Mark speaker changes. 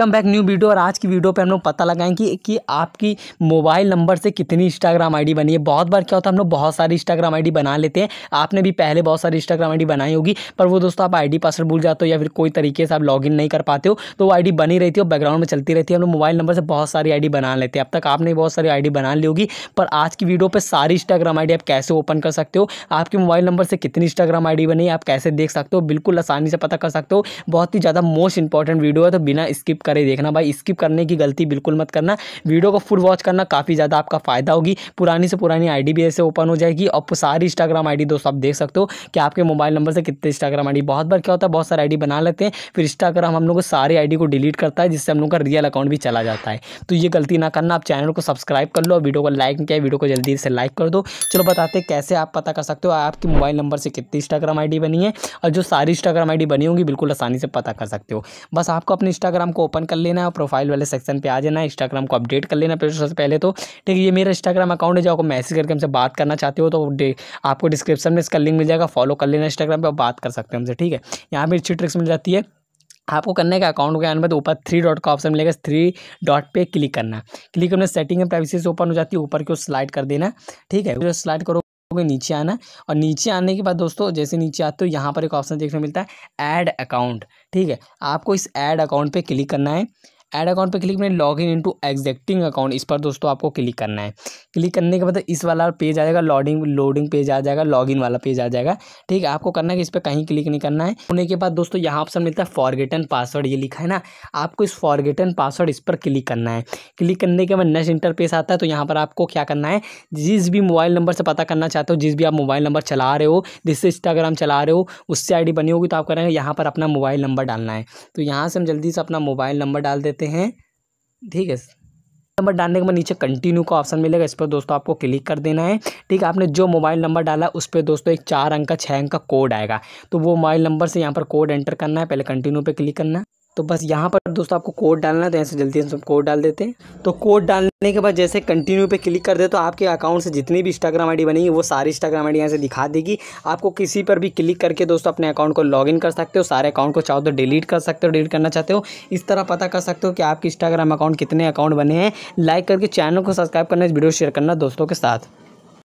Speaker 1: welcome back new video और आज की वीडियो पे हम लोग पता लगाएं कि, कि आपकी मोबाइल नंबर से कितनी इंस्टाग्राम आईडी बनी है बहुत बार क्या होता है हम लोग बहुत सारी इंस्टाग्राम आईडी बना लेते हैं आपने भी पहले बहुत सारी इंस्टाग्राम आईडी बनाई होगी पर वो दोस्तों आप आईडी पासवर्ड भूल जाते हो या फिर कोई तरीके से आप इन नहीं कर पाते हो तो वो आईडी बनी रहती है और बैकग्राउंड में चलती रहती है हम लोग मोबाइल नंबर से बहुत सारी आईडी बना लेते हैं अब तक आपने बहुत सारी आईडी बना ली होगी पर आज की वीडियो पर सारी इंस्टाग्राम आईडी आप कैसे ओपन कर सकते हो आपके मोबाइल नंबर से कितनी इंस्टाग्राम आईडी बनी आप कैसे देख सकते हो बिल्कुल आसानी से पता कर सकते हो बहुत ही ज़्यादा मोस्ट इंपॉर्टेंट वीडियो है तो बिना स्किप करें देखना भाई स्किप करने की गलती बिल्कुल मत करना वीडियो को फुल वॉच करना काफ़ी ज़्यादा आपका फ़ायदा होगी पुरानी से पुरानी आई भी ऐसे ओपन हो जाएगी और सारी इंस्टाग्राम आई दोस्तों आप देख सकते हो कि आपके मोबाइल नंबर से कितने इंस्टाग्राम आई बहुत बार क्या होता है बहुत सारे आई बना लेते हैं फिर इंस्टाग्राम हम लोग को सारी आई को डिलीट करता है जिससे हम लोग का रियल अकाउंट भी चला जाता है तो ये गलती ना करना आप चैनल को सब्सक्राइब कर लो और वीडियो को लाइक किया वीडियो को जल्दी से लाइक कर दो चलो बताते कैसे आप पता कर सकते हो आपके मोबाइल नंबर से कितनी इंस्टाग्राम आईडी बनी है और जो सारी इंस्टाग्राम आईडी बनी होगी बिल्कुल आसानी से पता कर सकते हो बस आपको अपने इंस्टाग्राम को ओपन ओपन कर लेना है प्रोफाइल वाले सेक्शन पे आ जाना इंस्टाग्राम को अपडेट कर लेना फिर सबसे पहले तो ठीक है ये मेरा इंस्टाग्राम अकाउंट है जो आपको मैसेज करके हमसे बात करना चाहते हो तो आपको डिस्क्रिप्शन में इसका लिंक मिल जाएगा फॉलो कर लेना इंस्टाग्राम पर आप बात कर सकते हैं हमसे ठीक है यहाँ पर अच्छी ट्रिक्स मिल जाती है आपको करने का अकाउंट के आने बाद ऊपर थ्री डॉट का ऑप्शन मिलेगा थ्री डॉट पे क्लिक करना क्लिक करने सेटिंग एंड प्राइवेसी ओपन हो जाती है ऊपर की ओर स्लाइड कर देना ठीक है जो स्लाइड करो में नीचे आना है और नीचे आने के बाद दोस्तों जैसे नीचे आते हो यहाँ पर एक ऑप्शन देखने को मिलता है ऐड अकाउंट ठीक है आपको इस ऐड अकाउंट पे क्लिक करना है ऐड अकाउंट पे क्लिक है log in into existing account इस पर दोस्तों आपको क्लिक करना है क्लिक करने के बाद इस वाला पेज आ जाएगा लॉडिंग लोडिंग पेज आ जाएगा लॉग इन वाला पेज आ जाएगा ठीक है आपको करना है कि इस पर कहीं क्लिक नहीं करना है होने के बाद दोस्तों यहाँ ऑप्शन मिलता है फॉरगेटन पासवर्ड ये लिखा है ना आपको इस फॉरगेटन पासवर्ड इस पर क्लिक करना है क्लिक करने के बाद नेक्स्ट इंटरपेस आता है तो यहाँ पर आपको क्या करना है जिस भी मोबाइल नंबर से पता करना चाहते हो जिस भी आप मोबाइल नंबर चला रहे हो जिससे इंस्टाग्राम चला रहे हो उससे आईडी बनी होगी तो आप करेंगे यहाँ पर अपना मोबाइल नंबर डालना है तो यहाँ से हम जल्दी से अपना मोबाइल नंबर डाल देते लेते हैं ठीक है नंबर डालने के बाद नीचे कंटिन्यू का ऑप्शन मिलेगा इस पर दोस्तों आपको क्लिक कर देना है ठीक है आपने जो मोबाइल नंबर डाला उस पर दोस्तों एक चार अंक का छः अंक का कोड आएगा तो वो मोबाइल नंबर से यहाँ पर कोड एंटर करना है पहले कंटिन्यू पर क्लिक करना है तो बस यहाँ पर दोस्तों आपको कोड डालना है तो यहाँ से जल्दी सब कोड डाल देते हैं तो कोड डालने के बाद जैसे कंटिन्यू पे क्लिक कर दे तो आपके अकाउंट से जितनी भी इंस्टाग्राम आईडी बनेगी वो सारी इंस्टाग्राम आईडी यहाँ से दिखा देगी आपको किसी पर भी क्लिक करके दोस्तों अपने अकाउंट को इन कर सकते हो सारे अकाउंट को चाहो तो डिलीट कर सकते हो डिलीट करना चाहते हो इस तरह पता कर सकते हो कि आपके इंस्टाग्राम अकाउंट कितने अकाउंट बने हैं लाइक करके चैनल को सब्सक्राइब करना इस वीडियो शेयर करना दोस्तों के साथ